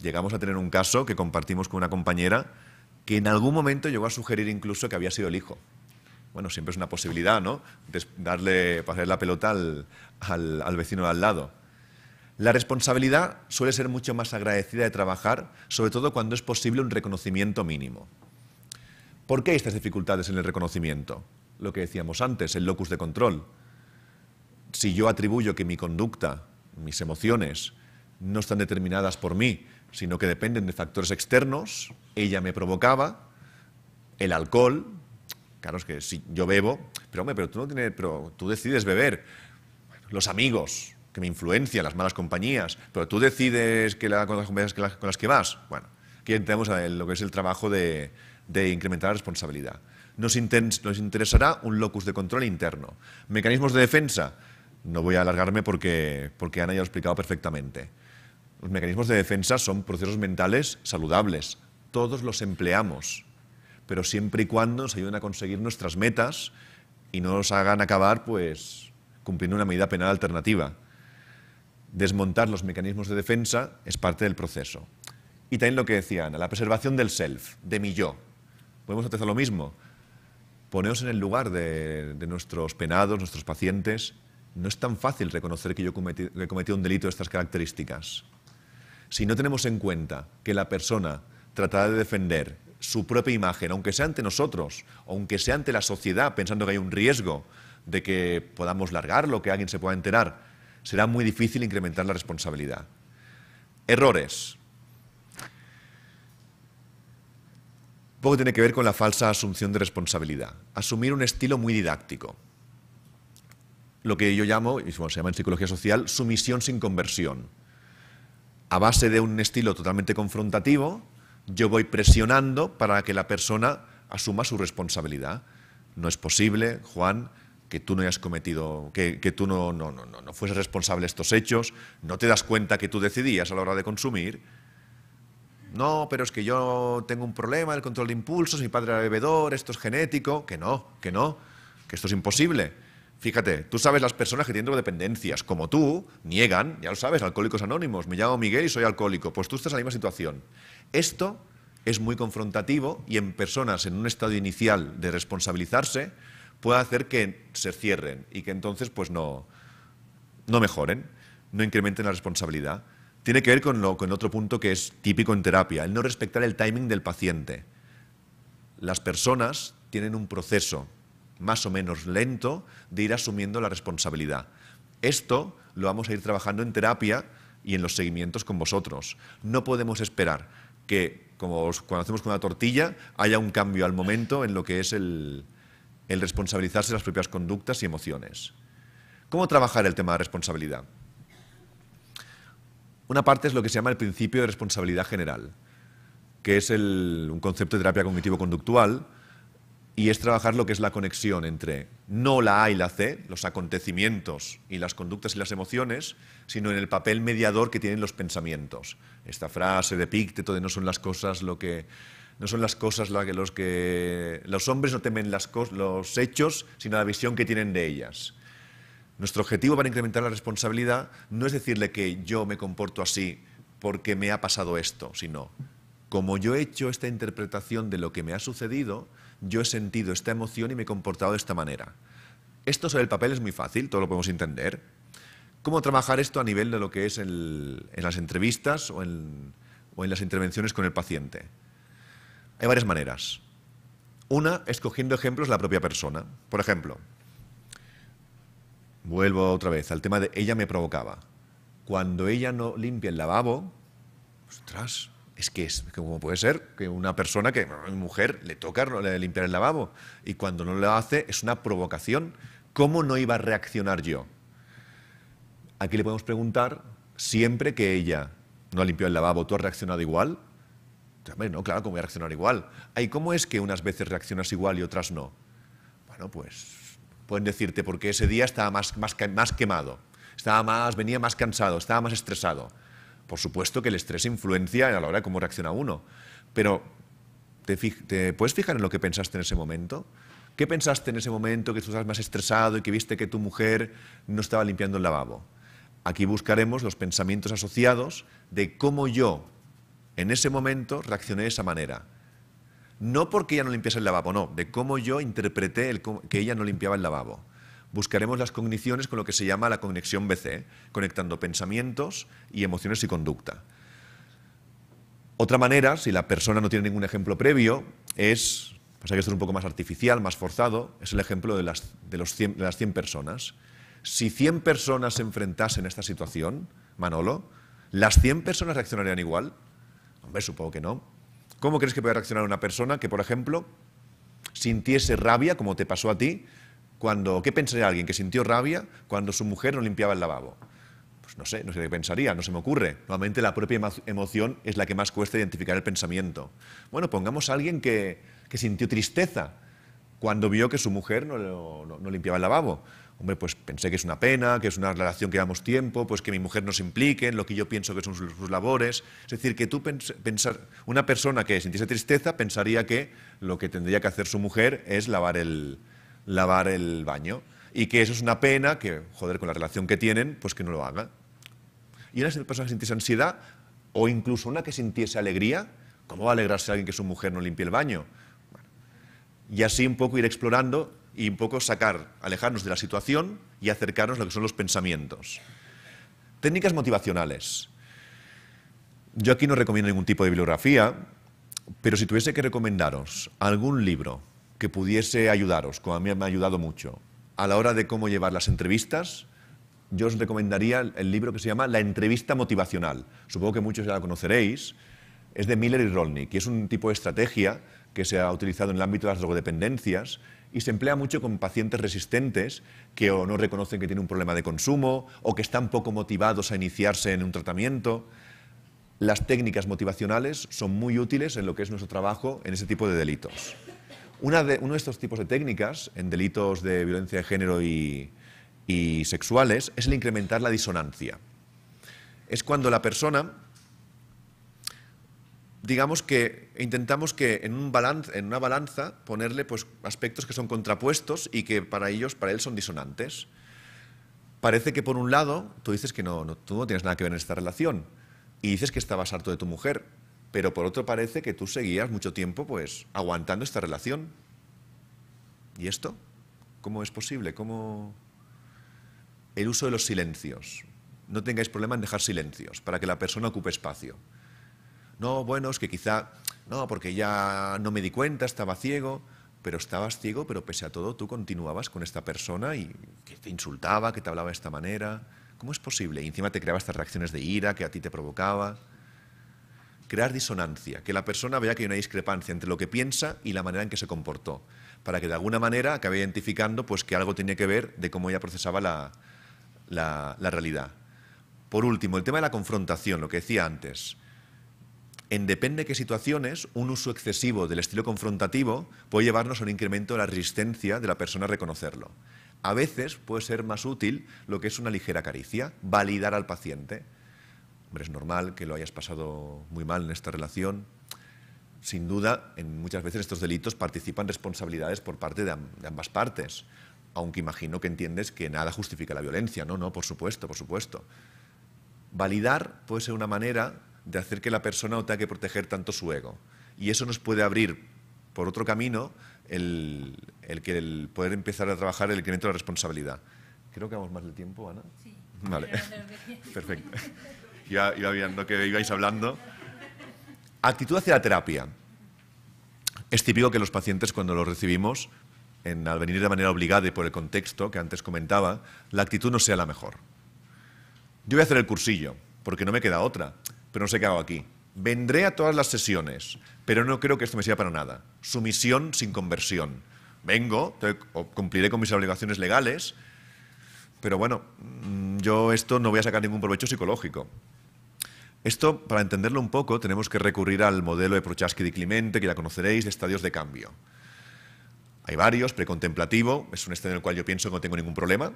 Llegamos a tener un caso que compartimos con una compañera que en algún momento llegó a sugerir incluso que había sido el hijo. Bueno, siempre es una posibilidad, ¿no? darle, pasar la pelota al, al vecino de al lado. La responsabilidad suele ser mucho más agradecida de trabajar, sobre todo cuando es posible un reconocimiento mínimo. ¿Por qué hay estas dificultades en el reconocimiento? Lo que decíamos antes, el locus de control. Si yo atribuyo que mi conducta mis emociones no están determinadas por mí, sino que dependen de factores externos, ella me provocaba, el alcohol, claro, es que si yo bebo, pero hombre, pero tú, no tienes, pero tú decides beber, los amigos que me influencian, las malas compañías, pero tú decides que la, con las compañías con las que vas, bueno, aquí entramos en lo que es el trabajo de, incrementar la responsabilidad. nos interesará un locus de control interno. Mecanismos de defensa, no voy a alargarme porque, porque Ana ya lo ha explicado perfectamente. Los mecanismos de defensa son procesos mentales saludables. Todos los empleamos, pero siempre y cuando nos ayuden a conseguir nuestras metas y no nos hagan acabar pues, cumpliendo una medida penal alternativa. Desmontar los mecanismos de defensa es parte del proceso. Y también lo que decía Ana, la preservación del self, de mi yo. Podemos hacer lo mismo. Poneos en el lugar de nuestros penados, nuestros pacientes, no es tan fácil reconocer que yo he cometido un delito de estas características. Si no tenemos en cuenta que la persona tratará de defender su propia imagen, aunque sea ante nosotros, aunque sea ante la sociedad, pensando que hay un riesgo de que podamos largarlo, que alguien se pueda enterar, será muy difícil incrementar la responsabilidad. Errores. poco tiene que ver con la falsa asunción de responsabilidad. Asumir un estilo muy didáctico lo que yo llamo, y se llama en psicología social, sumisión sin conversión. A base de un estilo totalmente confrontativo, yo voy presionando para que la persona asuma su responsabilidad. No es posible, Juan, que tú no hayas cometido, que, tú no, no, no, no, fueses responsable de estos hechos, no te das cuenta que tú decidías a la hora de consumir. No, pero es que yo tengo un problema, del control de impulsos, mi padre era bebedor, esto es genético, que no, que no, que esto es imposible Fíjate, tú sabes las personas que tienen dependencias, como tú, niegan, ya lo sabes, alcohólicos anónimos, me llamo Miguel y soy alcohólico, pues tú estás en la misma situación. Esto es muy confrontativo y en personas en un estado inicial de responsabilizarse puede hacer que se cierren y que entonces pues no, mejoren, no incrementen la responsabilidad. Tiene que ver con, con otro punto que es típico en terapia, el no respetar el timing del paciente. Las personas tienen un proceso más o menos lento de ir asumiendo la responsabilidad. Esto lo vamos a ir trabajando en terapia y en los seguimientos con vosotros. No podemos esperar que, como cuando hacemos con una tortilla, haya un cambio al momento en lo que es el, responsabilizarse de las propias conductas y emociones. ¿Cómo trabajar el tema de responsabilidad? Una parte es lo que se llama el principio de responsabilidad general, que es un concepto de terapia cognitivo-conductual y es trabajar lo que es la conexión entre no la A y la C, los acontecimientos y las conductas y las emociones, sino en el papel mediador que tienen los pensamientos. Esta frase de Pícteto de no son las cosas lo que no son las cosas la que los que los hombres no temen las los hechos, sino la visión que tienen de ellas. Nuestro objetivo para incrementar la responsabilidad no es decirle que yo me comporto así porque me ha pasado esto, sino como yo he hecho esta interpretación de lo que me ha sucedido, yo he sentido esta emoción y me he comportado de esta manera. Esto sobre el papel es muy fácil, todo lo podemos entender. ¿Cómo trabajar esto a nivel de lo que es en las entrevistas o en, o en las intervenciones con el paciente? Hay varias maneras. Una, escogiendo ejemplos de la propia persona. Por ejemplo, vuelvo otra vez al tema de ella me provocaba. Cuando ella no limpia el lavabo, ostras, es que es como puede ser que una persona, que mi mujer, le toca limpiar el lavabo y cuando no lo hace es una provocación. ¿Cómo no iba a reaccionar yo? Aquí le podemos preguntar, siempre que ella no limpió el lavabo, ¿tú has reaccionado igual? no, claro, ¿cómo voy a reaccionar igual? ahí cómo es que unas veces reaccionas igual y otras no? Bueno, pues pueden decirte porque ese día estaba más, más, más quemado, estaba más, venía más cansado, estaba más estresado. Por supuesto que el estrés influencia a la hora de cómo reacciona uno, pero ¿te, puedes fijar en lo que pensaste en ese momento? ¿Qué pensaste en ese momento que tú estabas más estresado y que viste que tu mujer no estaba limpiando el lavabo? Aquí buscaremos los pensamientos asociados de cómo yo en ese momento reaccioné de esa manera. No porque ella no limpiase el lavabo, no, de cómo yo interpreté que ella no limpiaba el lavabo buscaremos las cogniciones con lo que se llama la conexión BC, conectando pensamientos y emociones y conducta. Otra manera, si la persona no tiene ningún ejemplo previo, es, pasa pues que esto es un poco más artificial, más forzado, es el ejemplo de las, de de las 100 personas. Si 100 personas se enfrentasen a esta situación, Manolo, ¿las 100 personas reaccionarían igual? Hombre, supongo que no. ¿Cómo crees que puede reaccionar una persona que, por ejemplo, sintiese rabia, como te pasó a ti, cuando, ¿qué pensaría alguien que sintió rabia cuando su mujer no limpiaba el lavabo? Pues no sé, no sé qué pensaría, no se me ocurre. Normalmente la propia emoción es la que más cuesta identificar el pensamiento. Bueno, pongamos a alguien que, sintió tristeza cuando vio que su mujer no, limpiaba el lavabo. Hombre, pues pensé que es una pena, que es una relación que damos tiempo, pues que mi mujer nos implique en lo que yo pienso que son sus, labores. Es decir, que tú pensar, una persona que sintiese tristeza pensaría que lo que tendría que hacer su mujer es lavar el, lavar el baño. Y que eso es una pena, que, joder, con la relación que tienen, pues que no lo haga. Y una persona que sintiese ansiedad, o incluso una que sintiese alegría, ¿cómo va a alegrarse alguien que su mujer no limpie el baño? y así un poco ir explorando y un poco sacar, alejarnos de la situación y acercarnos a lo que son los pensamientos. Técnicas motivacionales. Yo aquí no recomiendo ningún tipo de bibliografía, pero si tuviese que recomendaros algún libro que pudiese ayudaros, como a mí me ha ayudado mucho, a la hora de cómo llevar las entrevistas, yo os recomendaría el libro que se llama La entrevista motivacional. Supongo que muchos ya la conoceréis. Es de Miller y Rolnick y es un tipo de estrategia que se ha utilizado en el ámbito de las drogodependencias y se emplea mucho con pacientes resistentes que o no reconocen que tienen un problema de consumo o que están poco motivados a iniciarse en un tratamiento. Las técnicas motivacionales son muy útiles en lo que es nuestro trabajo en ese tipo de delitos de, uno de estos tipos de técnicas en delitos de violencia de género y, sexuales es el incrementar la disonancia. Es cuando la persona, digamos que intentamos que en, balance, en una balanza ponerle pues, aspectos que son contrapuestos y que para ellos, para él son disonantes. Parece que por un lado tú dices que no, tú no tienes nada que ver en esta relación y dices que estabas harto de tu mujer pero por otro parece que tú seguías mucho tiempo pues aguantando esta relación. ¿Y esto? ¿Cómo es posible? ¿Cómo el uso de los silencios? No tengáis problema en dejar silencios para que la persona ocupe espacio. No, bueno, es que quizá, no, porque ya no me di cuenta, estaba ciego, pero estabas ciego, pero pese a todo tú continuabas con esta persona y que te insultaba, que te hablaba de esta manera. ¿Cómo es posible? Y encima te creaba estas reacciones de ira que a ti te provocaba crear disonancia, que la persona vea que hay una discrepancia entre lo que piensa y la manera en que se comportó, para que de alguna manera acabe identificando pues, que algo tiene que ver de cómo ella procesaba la, la realidad. Por último, el tema de la confrontación, lo que decía antes. En depende de qué situaciones, un uso excesivo del estilo confrontativo puede llevarnos a un incremento de la resistencia de la persona a reconocerlo. A veces puede ser más útil lo que es una ligera caricia, validar al paciente. Hombre, es normal que lo hayas pasado muy mal en esta relación. Sin duda, en muchas veces estos delitos participan responsabilidades por parte de, ambas partes, aunque imagino que entiendes que nada justifica la violencia, ¿no? No, por supuesto, por supuesto. Validar puede ser una manera de hacer que la persona no tenga que proteger tanto su ego. Y eso nos puede abrir, por otro camino, el, que el poder empezar a trabajar el incremento de la responsabilidad. Creo que vamos más del tiempo, Ana. Sí. Vale. Perfecto. Ya iba viendo que ibais hablando. Actitud hacia la terapia. Es típico que los pacientes cuando los recibimos, en, al venir de manera obligada y por el contexto que antes comentaba, la actitud no sea la mejor. Yo voy a hacer el cursillo, porque no me queda otra, pero no sé qué hago aquí. Vendré a todas las sesiones, pero no creo que esto me sirva para nada. Sumisión sin conversión. Vengo, cumpliré con mis obligaciones legales, pero bueno, mm, yo esto no voy a sacar ningún provecho psicológico. Esto, para entenderlo un poco, tenemos que recurrir al modelo de Prochaska y Clemente, que ya conoceréis, de estadios de cambio. Hay varios, precontemplativo, es un estadio en el cual yo pienso que no tengo ningún problema.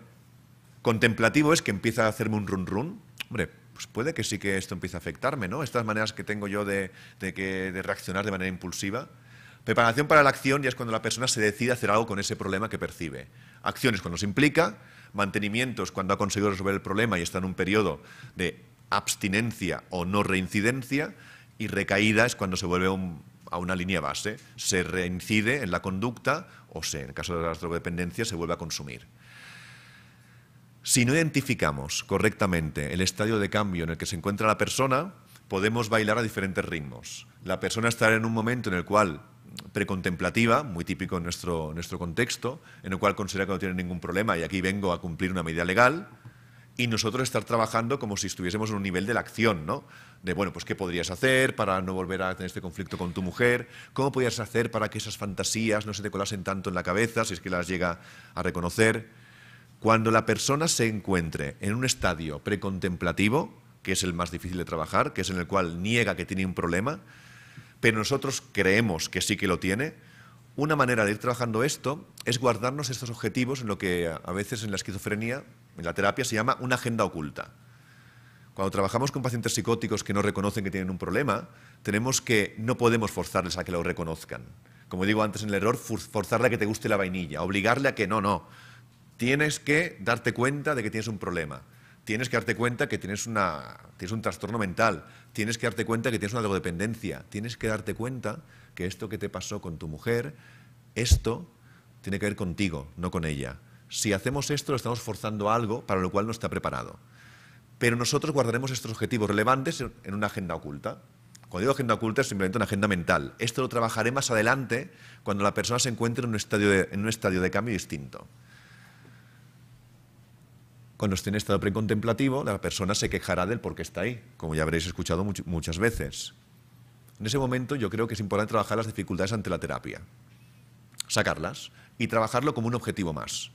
Contemplativo es que empieza a hacerme un run run. Hombre, pues puede que sí que esto empiece a afectarme, ¿no? Estas maneras que tengo yo de, que, de reaccionar de manera impulsiva. Preparación para la acción ya es cuando la persona se decide hacer algo con ese problema que percibe. Acciones cuando se implica, mantenimientos cuando ha conseguido resolver el problema y está en un periodo de abstinencia o no reincidencia y recaída es cuando se vuelve a una línea base. Se reincide en la conducta o se, en caso de la drogodependencia, se vuelve a consumir. Si no identificamos correctamente el estadio de cambio en el que se encuentra la persona, podemos bailar a diferentes ritmos. La persona estará en un momento en el cual precontemplativa, muy típico en nuestro contexto, en el cual considera que no tiene ningún problema y aquí vengo a cumplir una medida legal, y nosotros estar trabajando como si estuviésemos en un nivel de la acción, ¿no? De, bueno, pues qué podrías hacer para no volver a tener este conflicto con tu mujer, cómo podrías hacer para que esas fantasías no se te colasen tanto en la cabeza, si es que las llega a reconocer. Cuando la persona se encuentre en un estadio precontemplativo, que es el más difícil de trabajar, que es en el cual niega que tiene un problema, pero nosotros creemos que sí que lo tiene, una manera de ir trabajando esto es guardarnos estos objetivos en lo que a veces en la esquizofrenia, en la terapia, se llama una agenda oculta. Cuando trabajamos con pacientes psicóticos que no reconocen que tienen un problema, tenemos que no podemos forzarles a que lo reconozcan. Como digo antes en el error, forzarle a que te guste la vainilla, obligarle a que no, no. Tienes que darte cuenta de que tienes un problema. Tienes que darte cuenta que tienes, un trastorno mental. Tienes que darte cuenta que tienes una drogodependencia. Tienes que darte cuenta que esto que te pasó con tu mujer, esto tiene que ver contigo, no con ella. Si hacemos esto, lo estamos forzando algo para lo cual no está preparado. Pero nosotros guardaremos estos objetivos relevantes en una agenda oculta. Cuando digo agenda oculta es simplemente una agenda mental. Esto lo trabajaré más adelante cuando la persona se encuentre en un estadio de, en un estadio de cambio distinto. Cuando esté en estado precontemplativo, la persona se quejará del por qué está ahí, como ya habréis escuchado muchas veces. En ese momento yo creo que es importante trabajar las dificultades ante la terapia, sacarlas y trabajarlo como un objetivo más.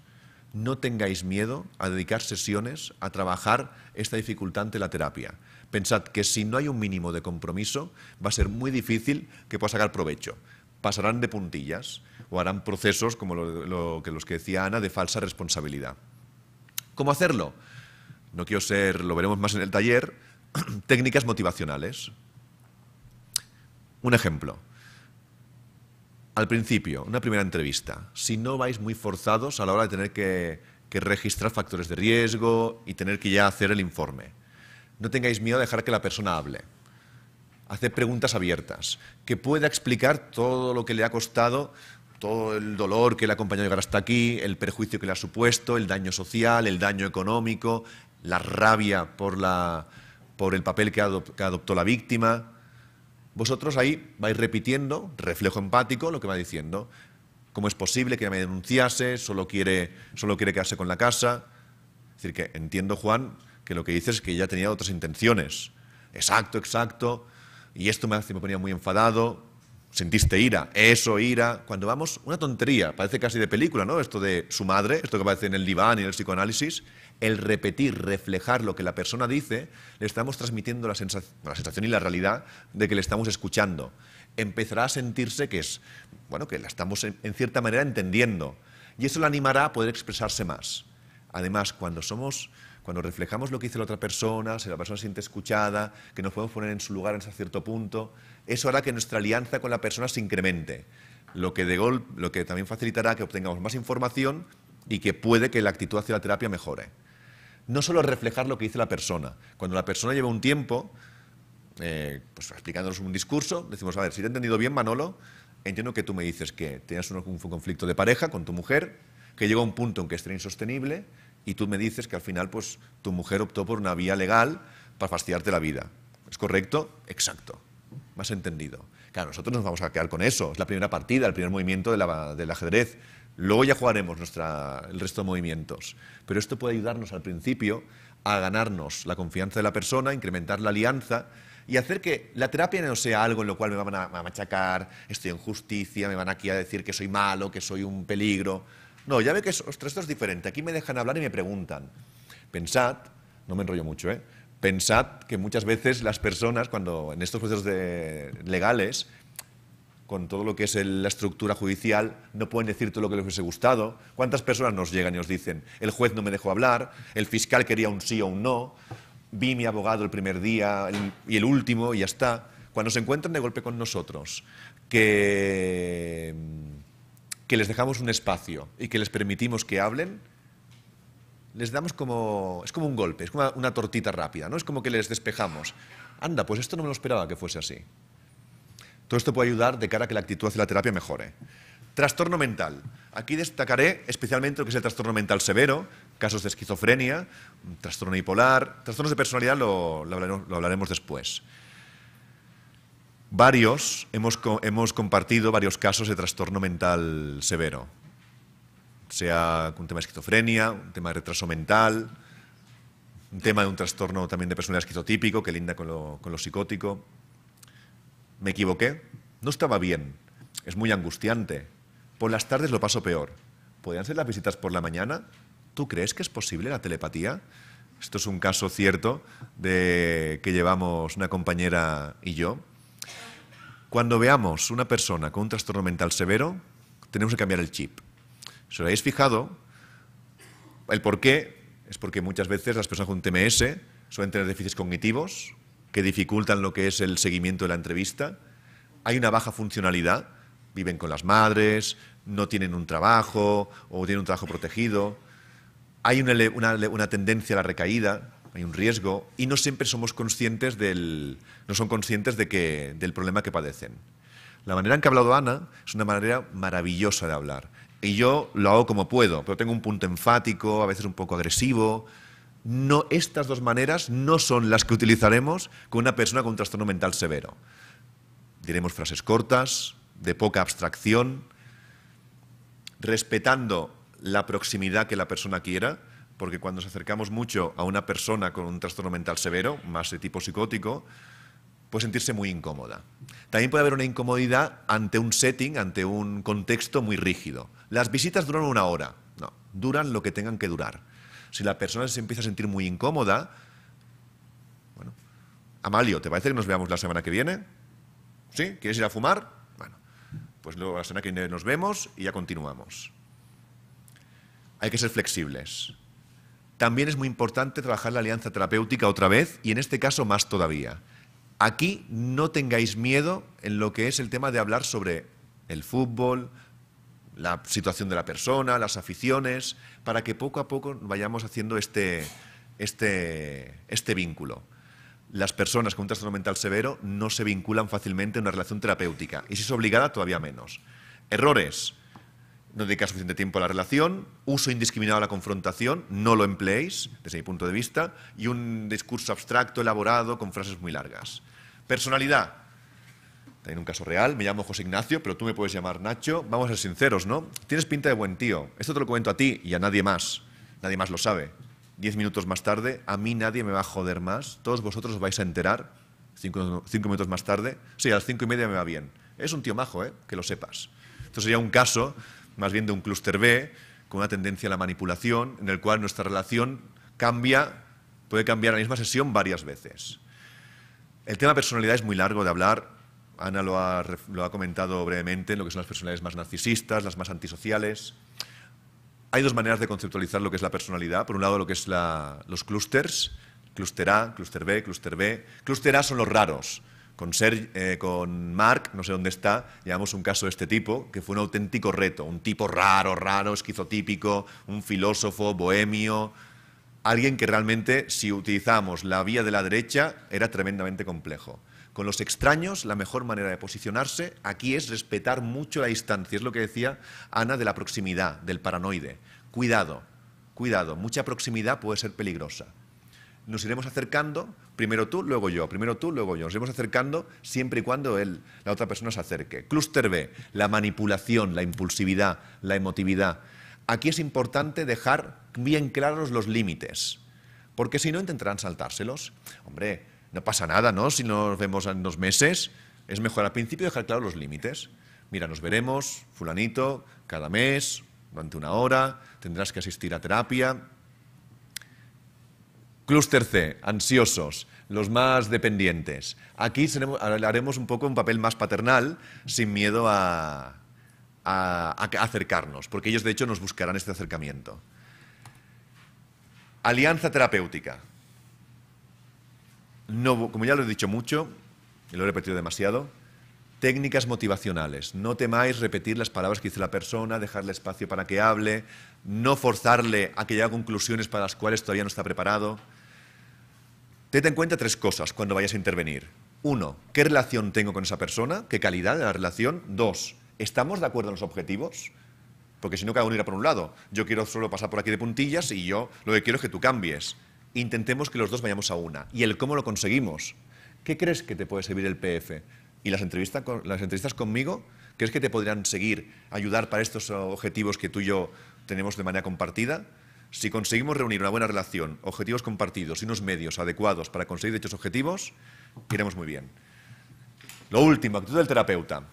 No tengáis miedo a dedicar sesiones a trabajar esta dificultad ante la terapia. Pensad que si no hay un mínimo de compromiso, va a ser muy difícil que pueda sacar provecho. Pasarán de puntillas o harán procesos como que los que decía Ana de falsa responsabilidad. ¿Cómo hacerlo? No quiero ser, lo veremos más en el taller, técnicas motivacionales. Un ejemplo. Al principio, una primera entrevista, si no vais muy forzados a la hora de tener que, registrar factores de riesgo y tener que ya hacer el informe, no tengáis miedo a dejar que la persona hable. Haced preguntas abiertas, que pueda explicar todo lo que le ha costado todo el dolor que le ha acompañado llegar hasta aquí, el perjuicio que le ha supuesto, el daño social, el daño económico, la rabia por, el papel que, adoptó la víctima vosotros ahí vais repitiendo, reflejo empático, lo que va diciendo. ¿Cómo es posible que me denunciase? Solo quiere, solo quiere quedarse con la casa. Es decir, que entiendo, Juan, que lo que dices es que ya tenía otras intenciones. Exacto, exacto. Y esto me, hace, me ponía muy enfadado. Sentiste ira, eso, ira. Cuando vamos, una tontería, parece casi de película, ¿no? Esto de su madre, esto que aparece en el diván y en el psicoanálisis, el repetir, reflejar lo que la persona dice, le estamos transmitiendo la, sensación y la realidad de que le estamos escuchando. Empezará a sentirse que es, bueno, que la estamos en, cierta manera entendiendo. Y eso la animará a poder expresarse más. Además, cuando somos cuando reflejamos lo que dice la otra persona, si la persona siente escuchada, que nos podemos poner en su lugar en cierto punto, eso hará que nuestra alianza con la persona se incremente, lo que también facilitará que obtengamos más información y que puede que la actitud hacia la terapia mejore no solo reflejar lo que dice la persona. Cuando la persona lleva un tiempo, eh, pues explicándonos un discurso, decimos, a ver, si te he entendido bien, Manolo, entiendo que tú me dices que tenías un, conflicto de pareja con tu mujer, que llegó a un punto en que era insostenible, y tú me dices que al final, pues, tu mujer optó por una vía legal para fastidiarte la vida. ¿Es correcto? Exacto. Más entendido. Claro, nosotros nos vamos a quedar con eso. Es la primera partida, el primer movimiento del ajedrez. Luego ya jugaremos el resto de movimientos. Pero esto puede ayudarnos al principio a ganarnos la confianza de la persona, incrementar la alianza y hacer que la terapia no sea algo en lo cual me van a machacar, estoy en justicia, me van aquí a decir que soy malo, que soy un peligro. No, ya ve que esto es diferente. Aquí me dejan hablar y me preguntan. Pensad, no me enrollo mucho, ¿eh? pensad que muchas veces las personas, cuando en estos procesos legales, con todo lo que es la estructura judicial, no pueden decir todo lo que les hubiese gustado. ¿Cuántas personas nos llegan y nos dicen, el juez no me dejó hablar, el fiscal quería un sí o un no, vi mi abogado el primer día y el último y ya está? Cuando se encuentran de golpe con nosotros, que, les dejamos un espacio y que les permitimos que hablen, les damos como... es como un golpe, es como una, una tortita rápida, ¿no? Es como que les despejamos. Anda, pues esto no me lo esperaba que fuese así. Todo esto puede ayudar de cara a que la actitud hacia la terapia mejore. Trastorno mental. Aquí destacaré especialmente lo que es el trastorno mental severo, casos de esquizofrenia, trastorno bipolar, trastornos de personalidad lo, hablaremos, después. Varios hemos, compartido varios casos de trastorno mental severo, sea un tema de esquizofrenia, un tema de retraso mental, un tema de un trastorno también de personalidad esquizotípico que linda con lo psicótico me equivoqué, no estaba bien, es muy angustiante, por las tardes lo paso peor. ¿Podrían ser las visitas por la mañana? ¿Tú crees que es posible la telepatía? Esto es un caso cierto de que llevamos una compañera y yo. Cuando veamos una persona con un trastorno mental severo, tenemos que cambiar el chip. ¿Se lo habéis fijado, el por qué es porque muchas veces las personas con TMS suelen tener déficits cognitivos, que dificultan lo que es el seguimiento de la entrevista. Hay una baja funcionalidad, viven con las madres, no tienen un trabajo o tienen un trabajo protegido. Hay una, tendencia a la recaída, hay un riesgo y no siempre somos conscientes del, no son conscientes de que, del problema que padecen. La manera en que ha hablado Ana es una manera maravillosa de hablar. Y yo lo hago como puedo, pero tengo un punto enfático, a veces un poco agresivo, no, estas dos maneras no son las que utilizaremos con una persona con un trastorno mental severo. Diremos frases cortas, de poca abstracción, respetando la proximidad que la persona quiera, porque cuando nos acercamos mucho a una persona con un trastorno mental severo, más de tipo psicótico, puede sentirse muy incómoda. También puede haber una incomodidad ante un setting, ante un contexto muy rígido. Las visitas duran una hora, no, duran lo que tengan que durar. Si la persona se empieza a sentir muy incómoda, bueno, Amalio, ¿te parece que nos veamos la semana que viene? ¿Sí? ¿Quieres ir a fumar? Bueno, pues luego la semana que viene nos vemos y ya continuamos. Hay que ser flexibles. También es muy importante trabajar la alianza terapéutica otra vez y en este caso más todavía. Aquí no tengáis miedo en lo que es el tema de hablar sobre el fútbol, la situación de la persona, las aficiones, para que poco a poco vayamos haciendo este, este, este, vínculo. Las personas con un trastorno mental severo no se vinculan fácilmente a una relación terapéutica y si es obligada todavía menos. Errores. No dedicar suficiente tiempo a la relación, uso indiscriminado a la confrontación, no lo empleéis desde mi punto de vista, y un discurso abstracto, elaborado, con frases muy largas. Personalidad en un caso real. Me llamo José Ignacio, pero tú me puedes llamar Nacho. Vamos a ser sinceros, ¿no? Tienes pinta de buen tío. Esto te lo cuento a ti y a nadie más. Nadie más lo sabe. Diez minutos más tarde, a mí nadie me va a joder más. Todos vosotros os vais a enterar. Cinco, minutos más tarde. Sí, a las cinco y media me va bien. Es un tío majo, ¿eh? Que lo sepas. Entonces, sería un caso más bien de un clúster B con una tendencia a la manipulación, en el cual nuestra relación cambia, puede cambiar la misma sesión varias veces. El tema personalidad es muy largo de hablar, Ana lo ha, comentado brevemente, lo que son las personalidades más narcisistas, las más antisociales. Hay dos maneras de conceptualizar lo que es la personalidad. Por un lado, lo que es los clústeres, clúster A, clúster B, clúster B. Clúster A son los raros. Con, eh, con Mark, no sé dónde está, llevamos un caso de este tipo, que fue un auténtico reto, un tipo raro, raro, esquizotípico, un filósofo, bohemio, alguien que realmente, si utilizamos la vía de la derecha, era tremendamente complejo. Con los extraños, la mejor manera de posicionarse aquí es respetar mucho la distancia. Es lo que decía Ana de la proximidad, del paranoide. Cuidado, cuidado, mucha proximidad puede ser peligrosa. Nos iremos acercando, primero tú, luego yo, primero tú, luego yo. Nos iremos acercando siempre y cuando él, la otra persona se acerque. cluster B, la manipulación, la impulsividad, la emotividad. Aquí es importante dejar bien claros los límites, porque si no intentarán saltárselos. Hombre, no pasa nada, ¿no? Si nos vemos en dos meses, es mejor al principio dejar claros los límites. Mira, nos veremos, fulanito, cada mes, durante una hora, tendrás que asistir a terapia. Clúster C, ansiosos, los más dependientes. Aquí haremos un poco un papel más paternal, sin miedo a, acercarnos, porque ellos de hecho nos buscarán este acercamiento. Alianza terapéutica como ya lo he dicho mucho, y lo he repetido demasiado, técnicas motivacionales. No temáis repetir las palabras que dice la persona, dejarle espacio para que hable, no forzarle a que llegue a conclusiones para las cuales todavía no está preparado. Ten en cuenta tres cosas cuando vayas a intervenir. Uno, ¿qué relación tengo con esa persona? ¿Qué calidad de la relación? Dos, ¿estamos de acuerdo en los objetivos? Porque si no, cada uno irá por un lado. Yo quiero solo pasar por aquí de puntillas y yo lo que quiero es que tú cambies intentemos que los dos vayamos a una. ¿Y el cómo lo conseguimos? ¿Qué crees que te puede servir el PF? Y las, entrevistas con, las entrevistas conmigo, ¿crees que te podrían seguir, ayudar para estos objetivos que tú y yo tenemos de manera compartida? Si conseguimos reunir una buena relación, objetivos compartidos y unos medios adecuados para conseguir dichos objetivos, iremos muy bien. Lo último, actitud del terapeuta.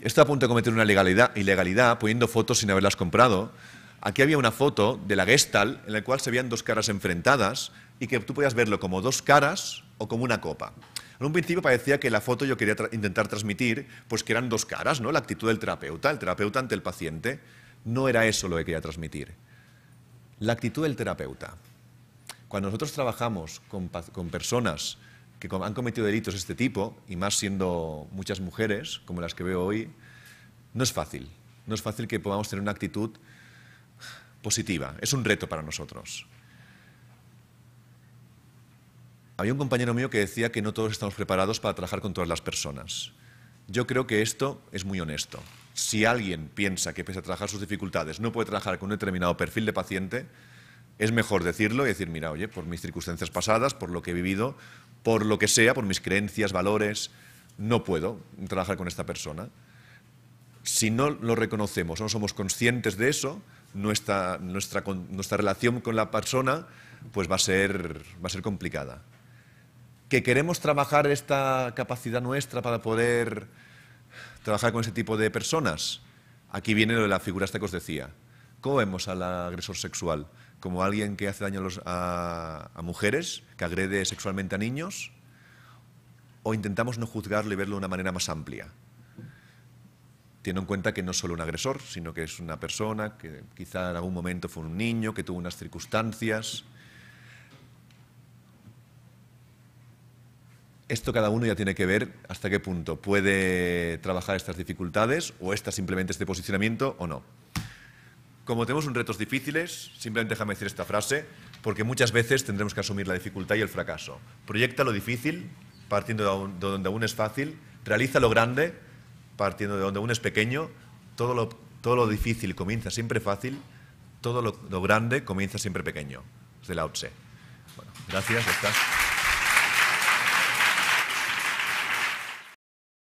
Está a punto de cometer una ilegalidad poniendo fotos sin haberlas comprado Aquí había una foto de la Gestalt en la cual se veían dos caras enfrentadas y que tú podías verlo como dos caras o como una copa. En un principio parecía que la foto yo quería intentar transmitir pues que eran dos caras, ¿no? La actitud del terapeuta, el terapeuta ante el paciente. No era eso lo que quería transmitir. La actitud del terapeuta. Cuando nosotros trabajamos con, con personas que han cometido delitos de este tipo, y más siendo muchas mujeres, como las que veo hoy, no es fácil. No es fácil que podamos tener una actitud positiva. Es un reto para nosotros. Había un compañero mío que decía que no todos estamos preparados para trabajar con todas las personas. Yo creo que esto es muy honesto. Si alguien piensa que pese a trabajar sus dificultades no puede trabajar con un determinado perfil de paciente, es mejor decirlo y decir, mira, oye, por mis circunstancias pasadas, por lo que he vivido, por lo que sea, por mis creencias, valores, no puedo trabajar con esta persona. Si no lo reconocemos, no somos conscientes de eso, nuestra, relación con la persona pues va a ser, complicada. ¿Que queremos trabajar esta capacidad nuestra para poder trabajar con ese tipo de personas? Aquí viene lo de la figura que os decía. ¿Cómo vemos al agresor sexual? ¿Como alguien que hace daño a, a mujeres, que agrede sexualmente a niños? ¿O intentamos no juzgarlo y verlo de una manera más amplia? teniendo en cuenta que no es solo un agresor, sino que es una persona que quizá en algún momento fue un niño, que tuvo unas circunstancias. Esto cada uno ya tiene que ver hasta qué punto puede trabajar estas dificultades o esta simplemente este posicionamiento o no. Como tenemos un retos difíciles, simplemente déjame decir esta frase, porque muchas veces tendremos que asumir la dificultad y el fracaso. Proyecta lo difícil, partiendo de donde aún es fácil, realiza lo grande partiendo de donde uno es pequeño, todo lo, todo lo difícil comienza siempre fácil, todo lo, lo grande comienza siempre pequeño. Es de la Bueno, gracias, estás